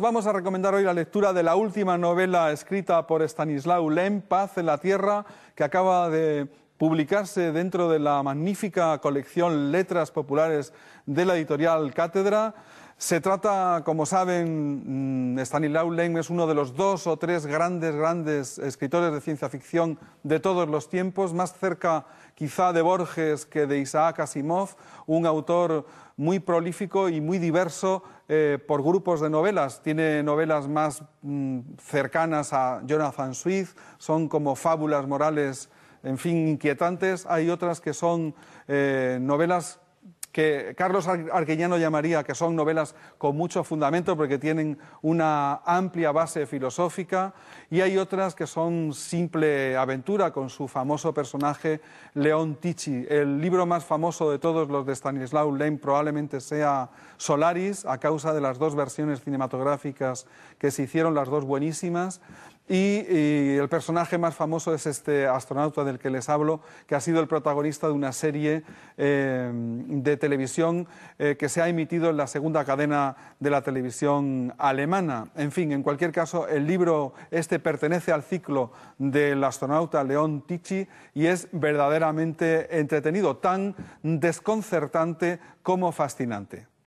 vamos a recomendar hoy la lectura de la última novela escrita por Stanislaw Lem, Paz en la Tierra, que acaba de publicarse dentro de la magnífica colección Letras Populares de la editorial Cátedra. Se trata, como saben, mm, Stanley Lem es uno de los dos o tres grandes, grandes escritores de ciencia ficción de todos los tiempos, más cerca quizá de Borges que de Isaac Asimov, un autor muy prolífico y muy diverso eh, por grupos de novelas. Tiene novelas más mm, cercanas a Jonathan Swift, son como fábulas morales en fin, inquietantes. Hay otras que son eh, novelas que Carlos Arguiñano llamaría que son novelas con mucho fundamento porque tienen una amplia base filosófica y hay otras que son simple aventura con su famoso personaje León Tichy. El libro más famoso de todos los de Stanislaw Lem probablemente sea Solaris a causa de las dos versiones cinematográficas que se hicieron, las dos buenísimas. Y, el personaje más famoso es este astronauta del que les hablo, que ha sido el protagonista de una serie eh, de televisión eh, que se ha emitido en la segunda cadena de la televisión alemana. En fin, en cualquier caso, el libro este pertenece al ciclo del astronauta León Tichy y es verdaderamente entretenido, tan desconcertante como fascinante.